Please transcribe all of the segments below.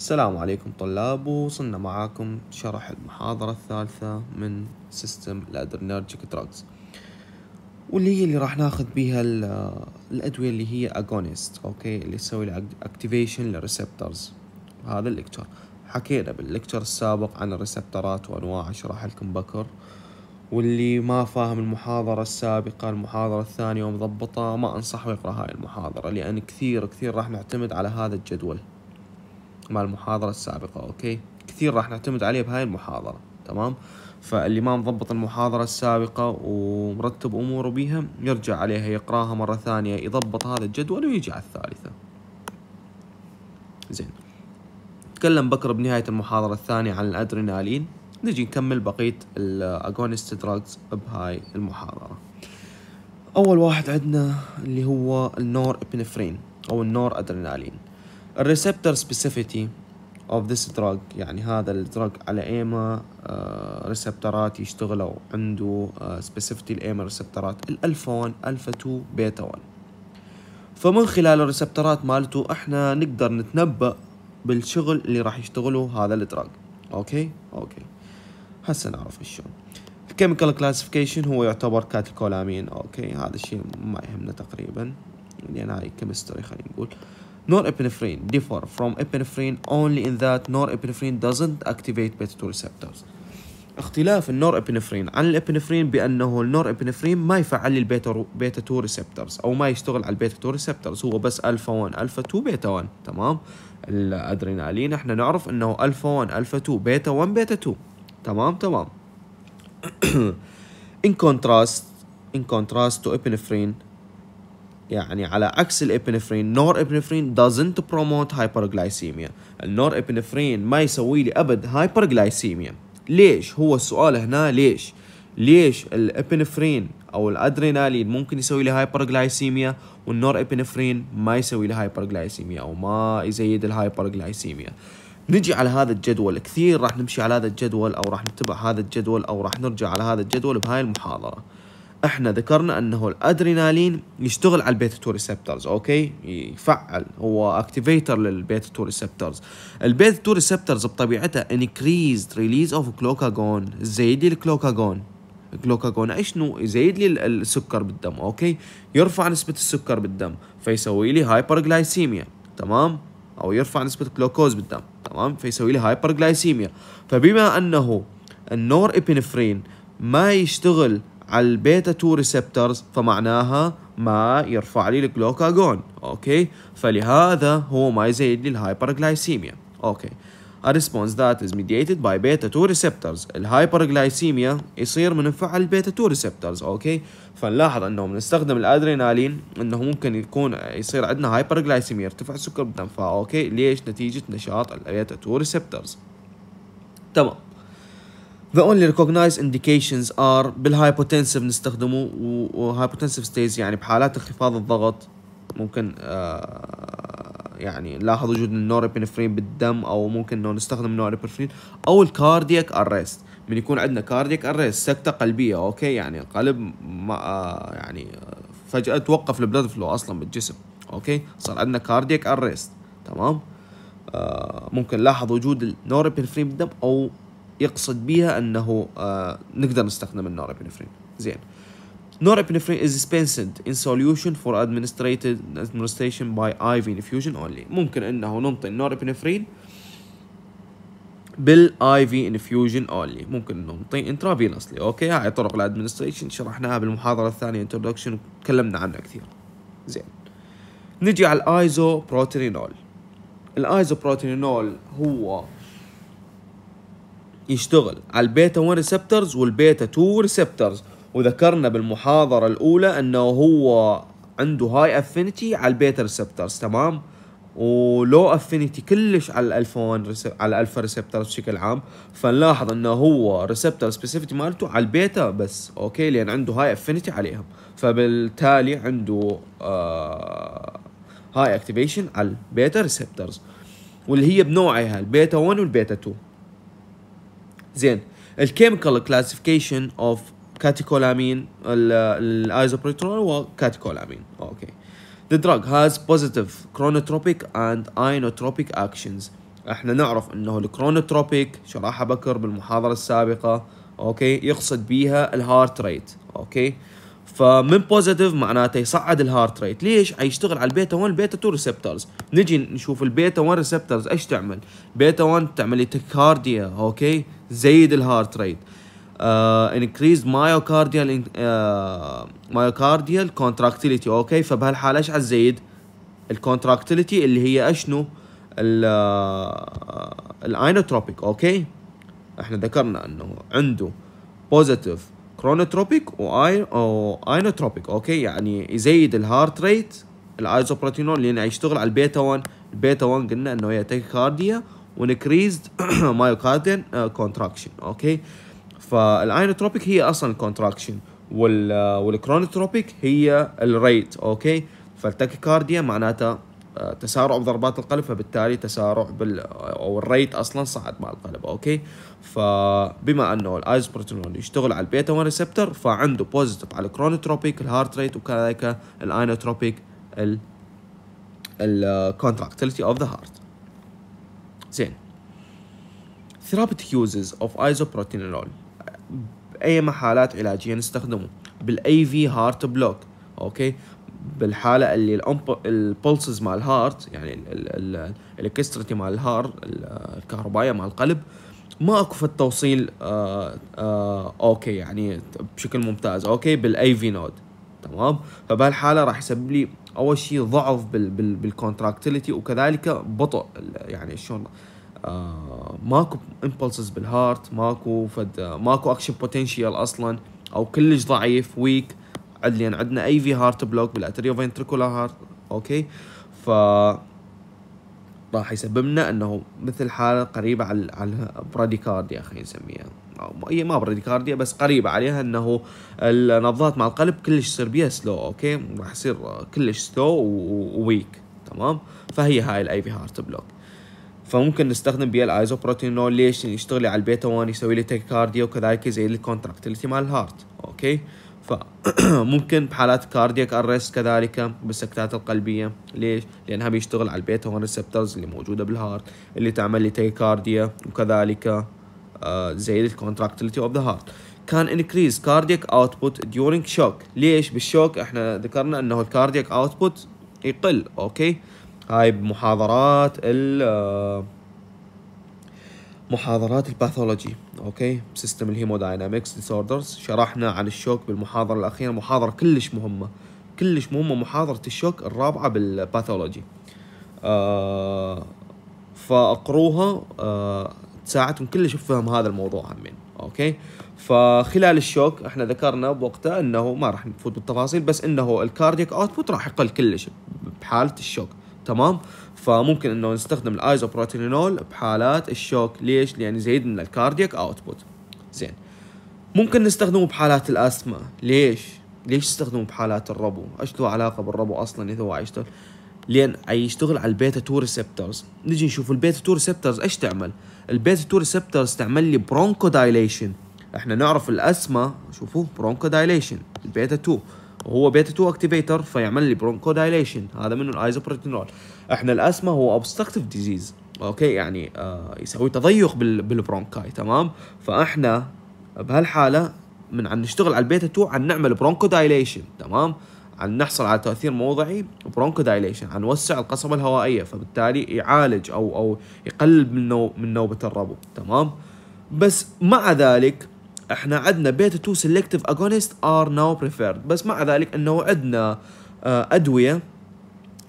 السلام عليكم طلاب وصلنا معاكم شرح المحاضرة الثالثة من سيستم الأدرينرجيك دراجز واللي هي اللي راح ناخذ بيها الأدوية اللي هي أغونيست أوكي اللي تسوي أكتيفيشن للريسبترز هذا الليكتور حكينا بالليكتور السابق عن الريسبترات وأنواع شرح لكم بكر واللي ما فاهم المحاضرة السابقة المحاضرة الثانية ومضبطة ما أنصحه يقرأ هاي المحاضرة لأن كثير كثير راح نعتمد على هذا الجدول مع مال المحاضرة السابقة أوكي كثير راح نعتمد عليه بهاي المحاضرة تمام فاللي ما مضبط المحاضرة السابقة ومرتب أموره بيها يرجع عليها يقراها مرة ثانية يضبط هذا الجدول ويجي على الثالثة زين تكلم بكر بنهاية المحاضرة الثانية عن الأدرينالين نجي نكمل بقية الأغونيست دراجز بهاي المحاضرة أول واحد عندنا اللي هو النور إبنفرين أو النور أدرينالين الريسبتور سبيسيفيتي اوف ذيس دراج يعني هذا الدراج على ايما ريسبتورات آه، يشتغلوا عنده سبيسيفيتي آه، الايما ريسبتورات الالفا 1 الفا 2 بيتا 1 فمن خلال الريسبتورات مالته احنا نقدر نتنبأ بالشغل اللي راح يشتغله هذا الدراج اوكي اوكي هسه نعرف شلون الكيميكال كلاسيفيكيشن هو يعتبر كاتيكولامين اوكي هذا الشيء ما يهمنا تقريبا يعني هاي كيمستري خلينا نقول آه norepinephrine differ from epinephrine only in that norepinephrine doesn't activate beta 2 receptors اختلاف النورابينفرين عن الابينفرين بانه النورابينفرين ما يفعل البيتا بيتا 2 ريسبتورز او ما يشتغل على البيتا 2 ريسبتورز هو بس الفا 1 الفا 2 بيتا 1 تمام الادرينالين احنا نعرف انه الفا 1 الفا 2 بيتا 1 بيتا 2 تمام تمام in contrast in contrast to epinephrine يعني على عكس الابنفرين نور ابنفرين doesn't promote hyperglycemia النور ابنفرين ما يسوي لي ابد hyperglycemia ليش هو السؤال هنا ليش ليش الابنفرين او الادرينالين ممكن يسوي لي hyperglycemia والنور ابنفرين ما يسوي لي hyperglycemia او ما يزيد الهايبرغلايسيميا نجي على هذا الجدول كثير راح نمشي على هذا الجدول او راح نتبع هذا الجدول او راح نرجع على هذا الجدول بهاي المحاضره احنا ذكرنا انه الادرينالين يشتغل على البيتا 2 ريسبتورز اوكي يفعل هو اكتيفيتر للبيتا 2 ريسبتورز البيتا 2 ريسبتورز بطبيعتها انكريزد ريليز اوف جلوكاجون زيد لي الجلوكاجون ايش نو يزيد لي السكر بالدم اوكي يرفع نسبه السكر بالدم فيسوي لي هايبرغلايسيميا تمام او يرفع نسبه الجلوكوز بالدم تمام فيسوي لي هايبرغلايسيميا فبما انه النور ابينفرين ما يشتغل على البيتا 2 ريسبتورز فمعناها ما يرفع لي الجلوكاجون اوكي فلهذا هو ما يزيد لي الهايبرجلايسيميا اوكي A response that is mediated by beta 2 receptors الهايبرجلايسيميا يصير من انفعال البيتا 2 receptors اوكي فنلاحظ انه بنستخدم الادرينالين انه ممكن يكون يصير عندنا هايبرجلايسيميا يرتفع السكر بالدم اوكي؟ ليش نتيجه نشاط البيتا 2 receptors تمام The only recognized indications are بالهايبوتنسيف نستخدمه وهايبوتنسيف ستيز يعني بحالات انخفاض الضغط ممكن آه، يعني نلاحظ وجود النوربينفرين بالدم او ممكن انه نستخدم النوربينفرين او الكاردياك ارست من يكون عندنا كاردياك ارست سكته قلبيه اوكي يعني القلب ما آه، يعني آه، فجاه توقف البلد فلو اصلا بالجسم اوكي صار عندنا كاردياك ارست تمام ممكن نلاحظ وجود النوربينفرين بالدم او يقصد بها انه آه، نقدر نستخدم النورابينفرين زين norepinephrine از dispensed ان solution فور administrated administration اي في انفيوجن اونلي ممكن انه ننطي النورابينفرين بال في انفيوجن اونلي ممكن ننطي انترافينسلي اوكي هاي طرق الادمنستريشن شرحناها بالمحاضرة الثانية introduction تكلمنا عنها كثير زين نجي على الايزوبروتينول الايزوبروتينول هو يشتغل على البيتا 1 ريسبترز والبيتا 2 ريسبترز وذكرنا بالمحاضرة الأولى أنه هو عنده هاي افينيتي على البيتا ريسبترز تمام ولو افينيتي كلش على الالفا 1 على الالفا ريسبترز بشكل عام فنلاحظ انه هو ريسبتر سبيسيفيتي مالته على البيتا بس اوكي لان عنده هاي افينيتي عليهم فبالتالي عنده هاي آه، اكتيفيشن على البيتا ريسبترز واللي هي بنوعها البيتا 1 والبيتا 2 زين الكيميكال كلاسيفيكيشن اوف كاتيكولامين الايزوبريترول وكاتيكولامين اوكي The drug has positive chronotropic and inotropic actions. احنا نعرف انه الكرونوتروبيك شرحها بكر بالمحاضرة السابقة اوكي يقصد بيها الهارت ريت اوكي فمن بوزيتيف معناته يصعد الهارت ريت ليش حيشتغل على البيتا 1 البيتا 2 ريسبتورز نجي نشوف البيتا 1 ريسبتورز ايش تعمل بيتا 1 تعمل تكارديا اوكي زيد الهارت ريت انكريز مايوكارديال مايوكارديال كونتراكتيليتي اوكي فبهالحاله ايش حتزيد الكونتراكتيليتي اللي هي اشنو آه، الاينوتروبيك اوكي احنا ذكرنا انه عنده بوزيتيف كرونوتروبيك واينوتروبيك اوكي يعني يزيد الهارت ريت الايزوبروتينون لانه يشتغل على البيتا 1 البيتا 1 قلنا انه هي كارديا ونكريزد مايوكاردين كونتراكشن اوكي فالاينوتروبيك هي اصلا الكونتراكشن والكرونوتروبيك هي الريت اوكي كارديا معناتها آه، تسارع بضربات القلب فبالتالي تسارع بال آه، او الريت اصلا صعد مع القلب اوكي فبما انه الايزوبروتينول يشتغل على البيتا 1 ريسبتور فعنده بوزيتيف على الكرونوتروبيك الهارت ريت وكذلك ال الكونتراكتيلتي اوف ذا هارت زين ثيرابيتيك يوزز اوف ايزوبروتينول اي محالات علاجيه نستخدمه بالاي في هارت بلوك اوكي بالحاله اللي البولسز مال الهارت يعني الالكستريتي مال الهارت الكهربائيه مال القلب ما اكو في التوصيل آآ آه، آآ آه، اوكي يعني بشكل ممتاز اوكي بالاي في نود تمام فبهالحاله راح يسبب لي اول شيء ضعف بالكونتراكتيليتي وكذلك بطء يعني شلون آه، ماكو امبلسز بالهارت ماكو فد ماكو اكشن بوتنشال اصلا او كلش ضعيف ويك اللي عندنا اي في هارت بلوك بالاتريو فينتركولا هارت اوكي ف راح يسبب لنا انه مثل حاله قريبه على على براديكارديا خلينا نسميها او هي ما براديكارديا بس قريبه عليها انه النبضات مع القلب كلش يصير بيها سلو اوكي راح يصير كلش سلو وويك تمام فهي هاي الاي في هارت بلوك فممكن نستخدم بيها الايزوبروتينول ليش يشتغل على البيتا 1 يسوي لي كارديو وكذلك يزيد الكونتراكتيليتي مال الهارت اوكي فممكن بحالات كاردياك ارست كذلك بالسكتات القلبيه ليش لانها بيشتغل على البيتا هون ريسبترز اللي موجوده بالهارت اللي تعمل لي تيكارديا وكذلك زي الكونتراكتيلتي اوف ذا هارت كان انكريز كاردياك اوتبوت ديورينج شوك ليش بالشوك احنا ذكرنا انه الكاردياك اوتبوت يقل اوكي هاي بمحاضرات ال آه، محاضرات الباثولوجي اوكي سيستم الهيموداينامكس ديسوردرز شرحنا عن الشوك بالمحاضره الاخيره محاضره كلش مهمه كلش مهمه محاضره الشوك الرابعه بالباثولوجي آه فاقروها آه تساعدكم كلش بفهم هذا الموضوع همين اوكي فخلال الشوك احنا ذكرنا بوقتها انه ما راح نفوت بالتفاصيل بس انه الكاردياك اوتبوت راح يقل كلش بحاله الشوك تمام فممكن انه نستخدم الايزوبروتينول بحالات الشوك ليش لان يزيد من الكاردياك اوتبوت زين ممكن نستخدمه بحالات الاسما ليش ليش نستخدمه بحالات الربو ايش له علاقه بالربو اصلا اذا هو عيشتغل لان يشتغل على البيتا 2 ريسبتورز نجي نشوف البيتا 2 ريسبتورز ايش تعمل البيتا 2 ريسبتورز تعمل لي برونكو دايليشن احنا نعرف الاسما شوفوا برونكو دايليشن البيتا 2 وهو بيتا 2 اكتيفيتر فيعمل لي برونكو دايليشن هذا منه الايزوبروتينول احنا الاسما هو اوبستكتيف ديزيز اوكي يعني آه يسوي تضيق بالبرونكاي تمام فاحنا بهالحاله من عن نشتغل على البيتا 2 عن نعمل برونكو دايليشن تمام عن نحصل على تأثير موضعي برونكو دايليشن عن نوسع القصبة الهوائية فبالتالي يعالج أو أو يقلل من نو من نوبة الربو تمام بس مع ذلك احنا عندنا بيتا 2 سيلكتيف اجونست ار ناو بريفيرد بس مع ذلك انه عندنا آه، ادويه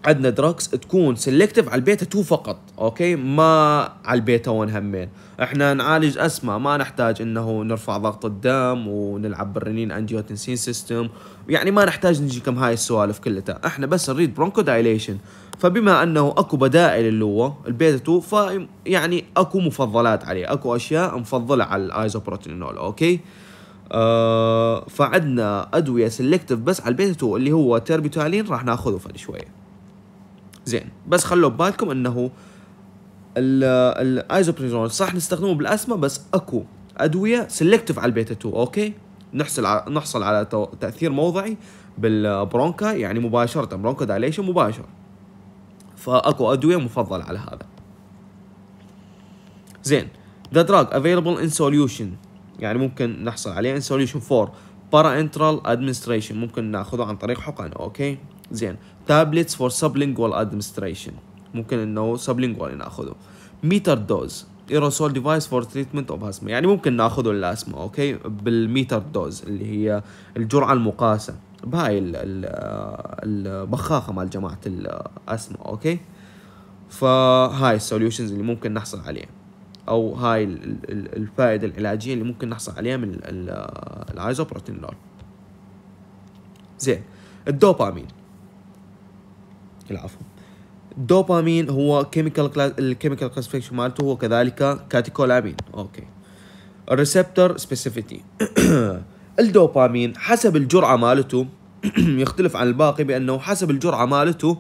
عندنا دراكس تكون سلكتف على البيتا 2 فقط اوكي ما على البيتا 1 همين احنا نعالج اسماء ما نحتاج انه نرفع ضغط الدم ونلعب بالرنين انجيوتنسين سيستم يعني ما نحتاج نجي كم هاي السوالف كلها احنا بس نريد برونكو دايليشن فبما انه اكو بدائل اللي هو البيتا 2 فيعني اكو مفضلات عليه اكو اشياء مفضله على الايزوبروتينول اوكي أه فعندنا ادويه سلكتف بس على البيتا 2 اللي هو تيربيتالين راح ناخذه فد شويه زين بس خلوا ببالكم انه الايزوبريزون صح نستخدمه بالاسما بس اكو ادويه سلكتف على البيتا 2 اوكي نحصل على نحصل على تاثير موضعي بالبرونكا يعني مباشره برونكو دايليشن مباشر فاكو ادويه مفضله على هذا زين ذا دراج افيلبل ان سوليوشن يعني ممكن نحصل عليه ان سوليوشن فور بارا انترال ادمنستريشن ممكن ناخذه عن طريق حقن اوكي زين تابلتس فور سبلينجوال ادمنستريشن ممكن انه سبلينجوال ناخذه ميتر دوز ايروسول ديفايس فور تريتمنت اوف اسما يعني ممكن ناخذه للاسما اوكي بالميتر دوز اللي هي الجرعه المقاسه بهاي البخاخه مال جماعه الاسما اوكي فهاي السوليوشنز اللي ممكن نحصل عليها او هاي الفائده العلاجيه اللي ممكن نحصل عليها من الايزوبروتينول زين الدوبامين العفو الدوبامين هو كيميكال الكيميكال كلاسفيكشن مالته هو كذلك كاتيكولامين اوكي الريسبتور سبيسيفيتي الدوبامين حسب الجرعه مالته يختلف عن الباقي بانه حسب الجرعه مالته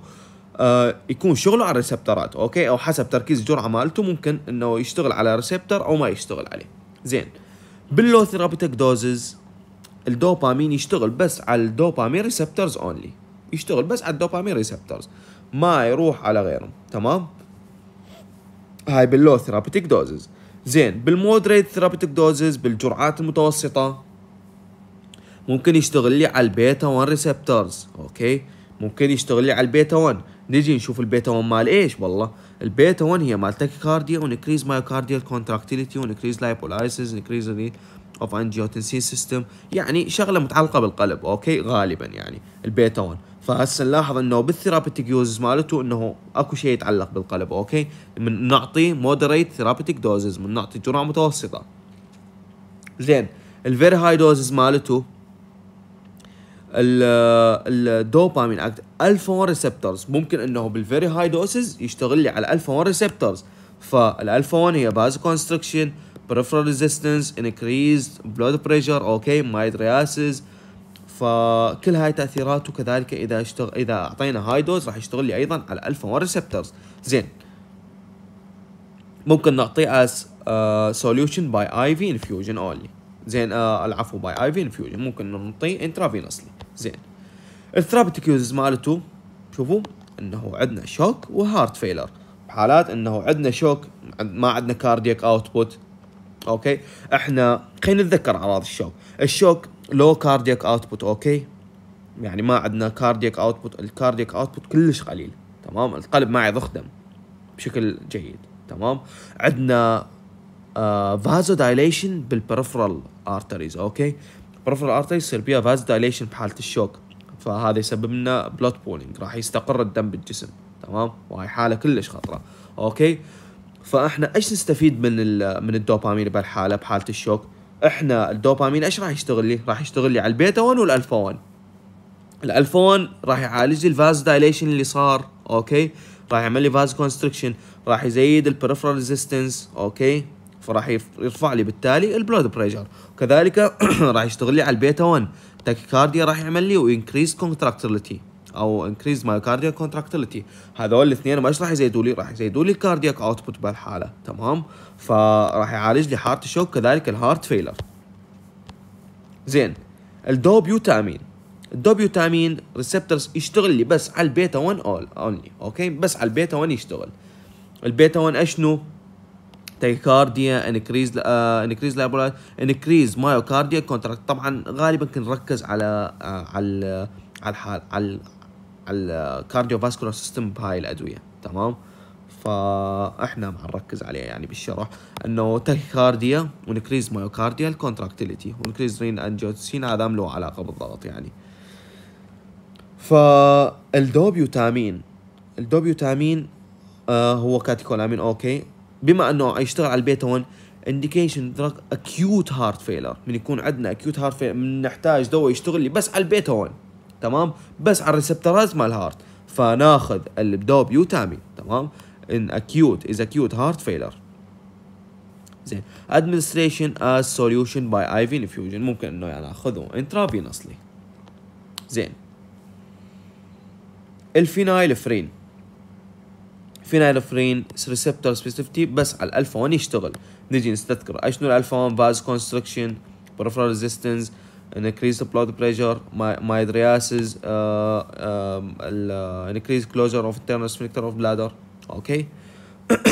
آه، يكون شغله على الريسبترات اوكي او حسب تركيز الجرعه مالته ممكن انه يشتغل على ريسبتر او ما يشتغل عليه زين باللوثيرابيتك دوزز الدوبامين يشتغل بس على الدوبامين ريسبترز اونلي يشتغل بس على الدوبامين ريسبتورز ما يروح على غيرهم تمام هاي باللو ثيرابيتيك دوزز زين بالمودريت ثيرابيتيك دوزز بالجرعات المتوسطه ممكن يشتغل لي على البيتا 1 ريسبتورز اوكي ممكن يشتغل لي على البيتا 1 نجي نشوف البيتا 1 مال ايش والله البيتا 1 هي مال كارديا ونكريز مايوكارديال كونتراكتيليتي ونكريز لايبولايسيس نكريز اوف انجيوتنسين سيستم يعني شغله متعلقه بالقلب اوكي غالبا يعني البيتا 1 فهسه نلاحظ انه بالثيرابيتيك يوزز مالته انه اكو شيء يتعلق بالقلب اوكي من نعطي مودريت ثيرابيتيك دوزز من نعطي جرعه متوسطه زين الفيري هاي دوزز مالته الدوبامين اكت الفا 1 ريسبتورز ممكن انه بالفيري هاي دوزز يشتغل لي على الفا 1 ريسبتورز فالالفا 1 هي باز كونستركشن peripheral resistance increased blood pressure اوكي مايد رياسز فكل هاي تاثيرات وكذلك اذا اشتغل اذا اعطينا هاي دوز راح يشتغل لي ايضا على الفا 1 ريسبتورز زين ممكن نعطيه اس سوليوشن باي اي في انفيوجن اونلي زين آه العفو باي اي في انفيوجن ممكن نعطيه انترافينوسلي زين الثرابيتيك يوزز مالته شوفوا انه عندنا شوك وهارت فيلر بحالات انه عندنا شوك ما عندنا كاردياك اوتبوت اوكي احنا خلينا نتذكر اعراض الشوك الشوك لو كاردياك اوتبوت اوكي يعني ما عندنا كاردياك اوتبوت الكاردياك اوتبوت كلش قليل تمام القلب ما يضخ دم بشكل جيد تمام عندنا فازو دايليشن بالبريفرال ارتريز اوكي البريفرال ارتريز يصير بيها فازو دايليشن بحاله الشوك فهذا يسبب لنا بلوت بولينج راح يستقر الدم بالجسم تمام وهي حاله كلش خطره اوكي فاحنا ايش نستفيد من من الدوبامين بهالحاله بحاله الشوك احنا الدوبامين ايش راح يشتغل لي؟ راح يشتغل لي على البيتا 1 والالفا 1 الالفا 1 راح يعالج لي الفاز دايليشن اللي صار اوكي راح يعمل لي فاز كونستريكشن راح يزيد البريفرال ريزيستنس اوكي فراح يرفع لي بالتالي البلود بريشر وكذلك راح يشتغل لي على البيتا 1 تاكيكارديا راح يعمل لي وانكريز كونتراكتيلتي او انكريز myocardial كونتراكتيليتي هذول الاثنين ما راح يزيدوا لي راح يزيدوا لي الكاردياك اوتبوت بهالحاله تمام فراح يعالج لي هارت شوك كذلك الهارت فيلر زين الدوبيوتامين الدوبيوتامين ريسبتورز يشتغل لي بس على البيتا 1 اول اونلي اوكي بس على البيتا 1 يشتغل البيتا 1 اشنو تايكارديا انكريز انكريز لابولايت انكريز مايوكارديا كونتراكت طبعا غالبا كنركز على آه، على على على على الكارديو فاسكولار سيستم بهاي الادويه تمام فاحنا نركز عليها يعني بالشرح انه تاكيكارديا ونكريز مايوكارديا الكونتراكتيليتي ونكريز رين انجيوتسين هذا له علاقه بالضغط يعني فالدوبيوتامين الدوبيوتامين آه هو كاتيكولامين اوكي بما انه يشتغل على البيتا 1 انديكيشن دراج اكيوت هارت فيلر من يكون عندنا اكيوت هارت فيلر نحتاج دواء يشتغل لي بس على البيتا 1 تمام بس على الريسبترايز مال هارت فناخذ البدو بيوتامين تمام ان اكيوت از اكيوت هارت فيلر زين ادمنستريشن از سوليوشن باي اي في انفيوجن ممكن انه يعني اخذه انترافينسلي زين الفينايلفرين فينايلفرين ريسبتور سبيسيفتي بس على الالفا 1 يشتغل نجي نستذكر اشنو الالفا 1 فاز كونستركشن بريفرال ريزيستنس increase the blood pressure mydriasis uh, um, uh, increase closure of internal sphincter of bladder اوكي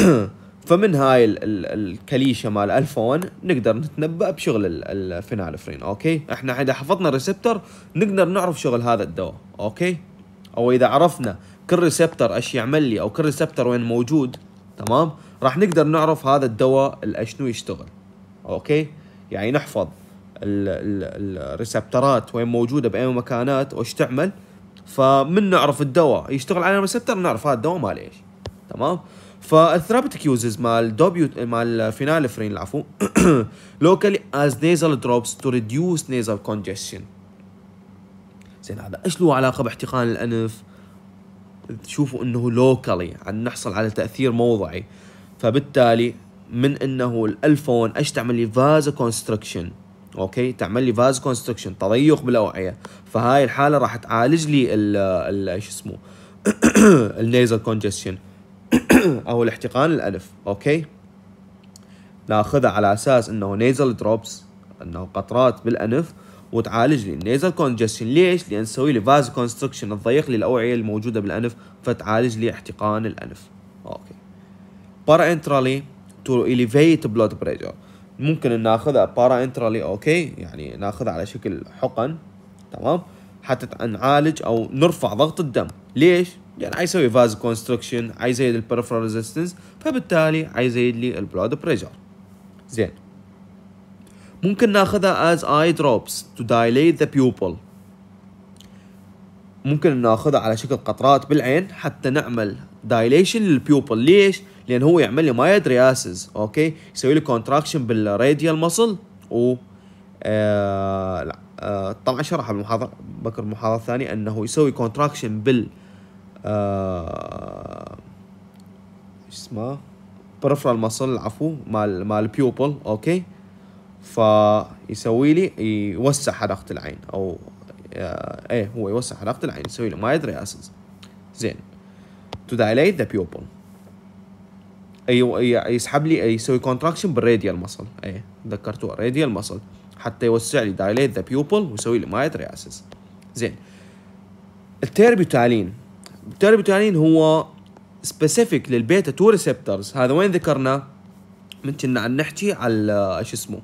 فمن هاي الكليشه مال الفا 1 نقدر نتنبا بشغل الفينالفرين اوكي احنا اذا حفظنا الريسبتر نقدر نعرف شغل هذا الدواء اوكي او اذا عرفنا كل ريسبتر ايش يعمل لي او كل ريسبتر وين موجود تمام راح نقدر نعرف هذا الدواء شنو يشتغل اوكي يعني نحفظ الريسبترات وين موجوده باي مكانات وايش تعمل فمن نعرف الدواء يشتغل على الريسبتر نعرف هذا الدواء مال ايش تمام فالثرابتيك يوزز مال دوبيو مال فينالفرين العفو لوكالي از نيزل دروبس تو ريديوس نيزل كونجستشن زين هذا ايش له علاقه باحتقان الانف تشوفوا انه لوكالي عن نحصل على تاثير موضعي فبالتالي من انه الالفون ايش تعمل لي فازا كونستركشن اوكي تعمل لي فاز كونستركشن تضيق بالاوعيه فهاي الحاله راح تعالج لي ال شو اسمه النيزل كونجستشن او الاحتقان الانف اوكي ناخذها على اساس انه نيزل دروبس انه قطرات بالانف وتعالج لي النيزل كونجستشن ليش؟ لان تسوي لي فاز كونستركشن تضيق لي الاوعيه الموجوده بالانف فتعالج لي احتقان الانف اوكي بارا انترالي تو اليفيت بلود بريشر ممكن ان ناخذها بارا انترالي اوكي يعني ناخذها على شكل حقن تمام حتى نعالج او نرفع ضغط الدم ليش لان يعني يسوي فاز كونستركشن عايزيد البريفرال ريزيستنس فبالتالي عايزيد لي البلود بريشر زين ممكن ناخذها as eye drops to dilate the pupil ممكن ناخذها على شكل قطرات بالعين حتى نعمل dilation للبيوبل ليش؟ لان هو يعمل لي رياسز اوكي يسوي لي كونتراكشن بالراديال مصل و آه لا آه، طبعا شرح بالمحاضره بكر المحاضره الثانيه انه يسوي كونتراكشن بال آه اسمه بريفرال مصل العفو مال مال بيوبل اوكي فيسوي لي يوسع حدقه العين او آه ايه هو يوسع حدقه العين يسوي لي رياسز زين to dilate the pupil أيوة، أيوة، أيوة، يسحب لي يسوي كونتراكشن بالراديال مصل اي تذكرتوها راديال مصل حتى يوسع لي دايليت ذا بيوبل ويسوي لي مايترياسس زين التيربيوتالين التيربيوتالين هو سبيسيفيك للبيتا 2 ريسبتورز هذا وين ذكرنا من كنا عم نحكي على شو اسمه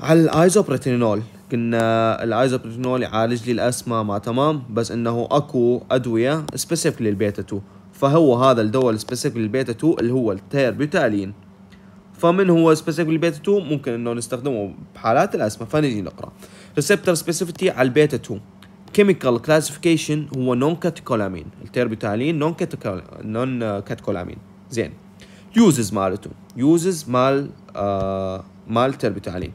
على الايزوبريتينول كنا الايزوبريتينول يعالج لي الاسما ما تمام بس انه اكو ادويه سبيسيفيك للبيتا 2 فهو هذا الدواء سبيسيفيك للبيتا 2 اللي هو التيربيوتالين فمن هو سبيسيفيك للبيتا 2 ممكن انه نستخدمه بحالات الاسما فنجي نقرا ريسبتور سبيسيفيتي على البيتا 2 كيميكال كلاسيفيكيشن هو نون كاتيكولامين التيربيوتالين نون كاتيكول نون كاتيكولامين زين يوزز مالته يوزز مال آه مال تيربيوتالين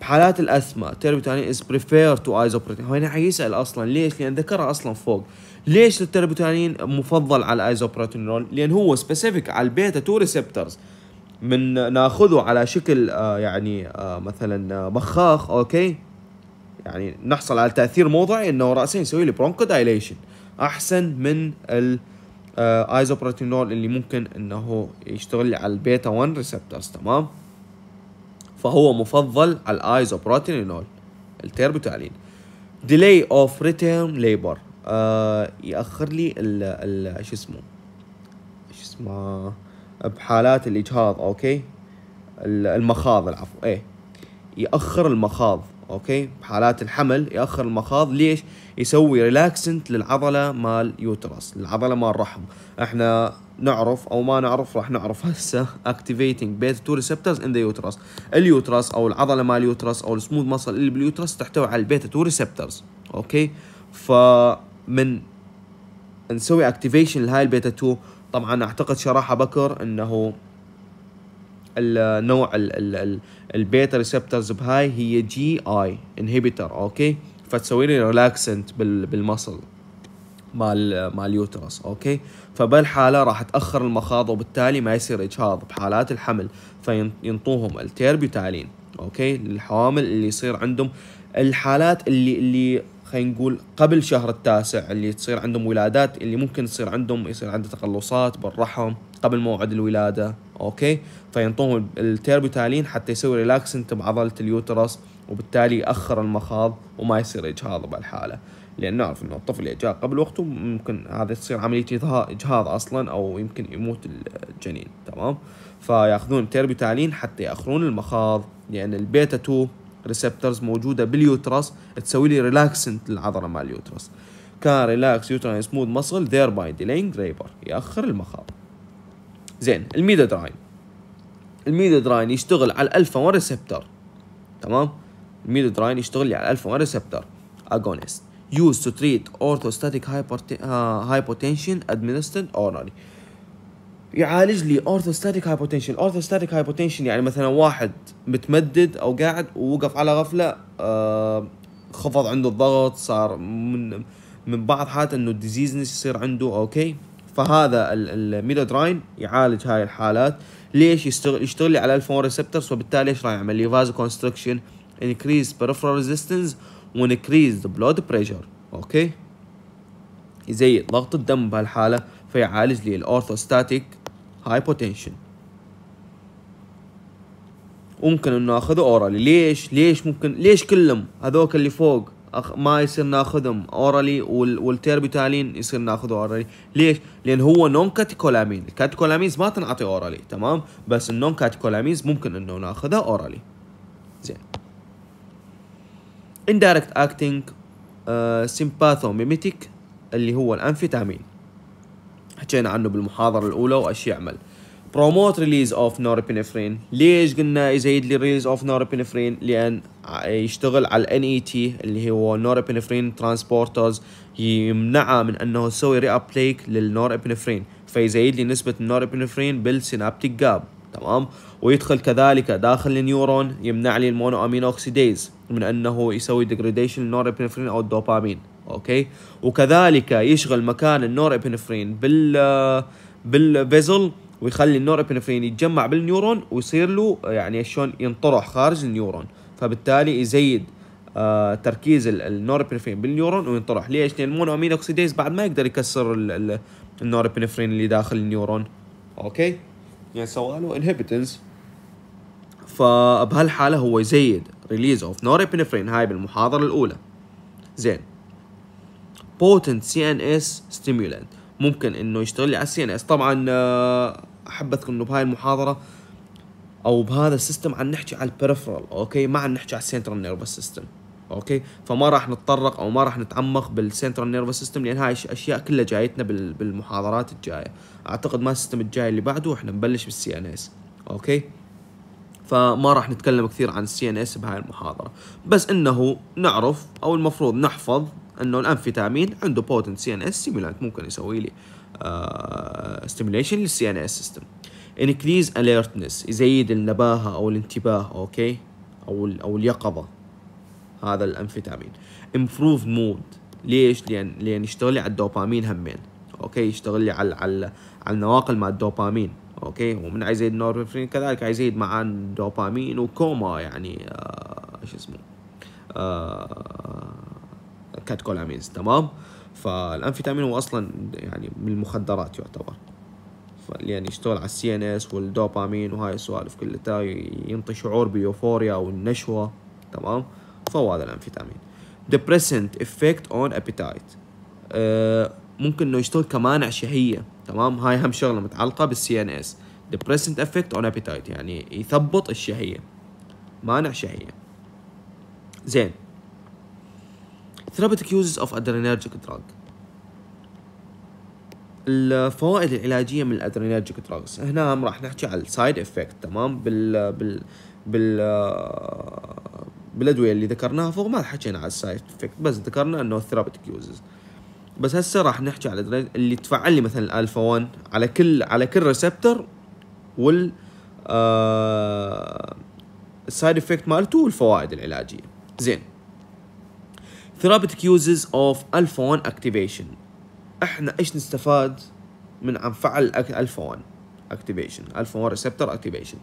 بحالات الأسماء تيربيوتالين is preferred to isoprotein هنا حيسأل أصلا ليش لأن ذكرها أصلا فوق ليش التربوتانين مفضل على الايزوبروتينول لان هو سبيسيفيك على البيتا 2 ريسبتورز من ناخذه على شكل آه، يعني آه، مثلا بخاخ آه، اوكي يعني نحصل على تاثير موضعي انه راسيا يسوي لي برونكو دايليشن احسن من الايزوبروتينول اللي ممكن انه يشتغل لي على البيتا 1 ريسبتورز تمام فهو مفضل على الايزوبروتينول التيربوتالين ديلي اوف ريتيرن ليبر آه، ياخر لي ال ال شو اسمه شو اسمه بحالات الاجهاض اوكي المخاض العفو ايه ياخر المخاض اوكي بحالات الحمل ياخر المخاض ليش يسوي ريلاكسنت للعضله مال يوترس العضله مال رحم احنا نعرف او ما نعرف راح نعرف هسه اكتيفيتنج بيتا 2 ريسبتورز ان ذا يوترس اليوترس او العضله مال اليوترس او السموث مصل اللي باليوترس تحتوي على البيتا 2 ريسبتورز اوكي ف من نسوي اكتيفيشن لهاي البيتا 2 طبعا اعتقد شرحها بكر انه النوع البيتا ريسبترز بهاي هي جي اي انهبيتر اوكي فتسوي لي ريلاكسنت بالمصل مال مال اليوترس اوكي فبالحاله راح تاخر المخاض وبالتالي ما يصير اجهاض بحالات الحمل فينطوهم التيربيوتالين اوكي للحوامل اللي يصير عندهم الحالات اللي اللي خلينا نقول قبل شهر التاسع اللي تصير عندهم ولادات اللي ممكن تصير عندهم يصير عنده تقلصات بالرحم قبل موعد الولاده اوكي فينطوهم التيربوتالين حتى يسوي ريلاكسنت بعضله اليوترس وبالتالي ياخر المخاض وما يصير اجهاض بهالحاله لان نعرف انه الطفل اللي جاء قبل وقته ممكن هذا تصير عمليه اجهاض اصلا او يمكن يموت الجنين تمام فياخذون التيربوتالين حتى ياخرون المخاض لان البيتا 2 ريسبتورز موجوده باليوترس تسوي لي ريلاكسنت للعضله مال اليوترس كان ريلاكس يوترين سموث مسل ذير باي ديلينج ريبر ياخر المخاض زين الميدادراين الميدادراين يشتغل على الالفا 1 ريسبتور تمام الميدادراين يشتغل على الالفا 1 ريسبتور اجونست used to treat orthostatic آه، hypotension administered اورنالي يعالج لي اورثوستاتيك هايبوتنشن اورثوستاتيك هايبوتنشن يعني مثلا واحد متمدد او قاعد ووقف على غفله آه خفض عنده الضغط صار من من بعض حالات انه الديزيزنس يصير عنده اوكي فهذا الميلودراين يعالج هاي الحالات ليش يشتغل يشتغل لي على الفون ريسبتورز وبالتالي ايش راح يعمل لي فازو كونستركشن انكريز بيرفرال ريزيستنس وانكريز بلود بريشر اوكي يزيد ضغط الدم بهالحاله فيعالج لي الأورثوستاتيك هايبوتنشن ممكن انه اخذه اورالي ليش ليش ممكن ليش كلهم هذوك اللي فوق أخ ما يصير ناخذهم اورالي وال والتيربيتالين يصير ناخذه اورالي ليش لان هو نون كاتيكولامين الكاتيكولامينز ما تنعطي اورالي تمام بس النون كاتيكولامينز ممكن انه ناخذها اورالي زين indirect acting uh, sympathomimetic اللي هو الأنفيتامين حكينا عنه بالمحاضرة الأولى وإيش يعمل بروموت ريليز اوف نوربينفرين ليش قلنا يزيد لي ريليز اوف نوربينفرين لان يشتغل على الـ NET اللي هو نوربينفرين ترانسبورترز يمنعه من انه يسوي ري ابليك للنوربينفرين فيزيد لي نسبه النوربينفرين بالسينابتيك جاب تمام ويدخل كذلك داخل النيورون يمنع لي المونو امين اوكسيديز من انه يسوي ديجريديشن للنوربينفرين او الدوبامين اوكي وكذلك يشغل مكان النور ابنفرين بال بالبيزل ويخلي النور ابنفرين يتجمع بالنيورون ويصير له يعني شلون ينطرح خارج النيورون فبالتالي يزيد آه تركيز ابنفرين بالنيورون وينطرح ليش؟ لان المونو امين اوكسيديز بعد ما يقدر يكسر ابنفرين اللي داخل النيورون اوكي؟ يعني سواله انهبيتنس فبهالحاله هو يزيد ريليز اوف ابنفرين هاي بالمحاضره الاولى زين potent CNS stimulant ممكن انه يشتغل لي على السي ان اس طبعا آه، احب اذكر انه بهاي المحاضره او بهذا السيستم عم نحكي على البريفرال اوكي ما عم نحكي على السنترال نيرفس سيستم اوكي فما راح نتطرق او ما راح نتعمق بالسنترال نيرفس سيستم لان هاي اشياء كلها جايتنا بالمحاضرات الجايه اعتقد ما السيستم الجاي اللي بعده احنا نبلش بالسي ان اس اوكي فما راح نتكلم كثير عن السي ان اس بهاي المحاضره بس انه نعرف او المفروض نحفظ انه الامفيتامين عنده بوتنت سي ان اس ستيمولانت ممكن يسوي لي ستيميليشن للسي ان اس سيستم انكريز اليرتنس يزيد النباهه او الانتباه اوكي او او اليقظه هذا الامفيتامين امبروف مود ليش لان لان يشتغل لي على الدوبامين همين اوكي يشتغل لي على على على النواقل مع الدوبامين اوكي ومن يزيد النورفين كذلك يزيد مع الدوبامين وكوما يعني آه شو اسمه آه كاتكولامينز تمام فالأمفيتامين هو أصلا يعني من المخدرات يعتبر يعني يشتغل على السي ان اس والدوبامين وهاي السوالف كلها ينطي شعور باليوفوريا والنشوه تمام فهو هذا الامفيتامين ديبريسنت افكت اون ابيتايت ممكن انه يشتغل كمانع شهيه تمام هاي هم شغله متعلقه بالسي ان اس ديبريسنت افكت اون ابيتايت يعني يثبط الشهيه مانع شهيه زين therapeutic uses of adrenergic drug الفوائد العلاجيه من الادرينرجيك دراجز هنا راح نحكي على السايد افكت تمام بال بال بال بالادويه اللي ذكرناها فوق ما حكينا على السايد افكت بس ذكرنا انه ثيرابيتيك يوزز بس هسه راح نحكي على اللي تفعل لي مثلا الالفا 1 على كل على كل ريسبتر وال السايد آه، افكت مالته والفوائد العلاجيه زين therapeutic uses of alpha 1 activation احنا ايش نستفاد من عن فعل alpha 1 activation alpha 1 receptor activation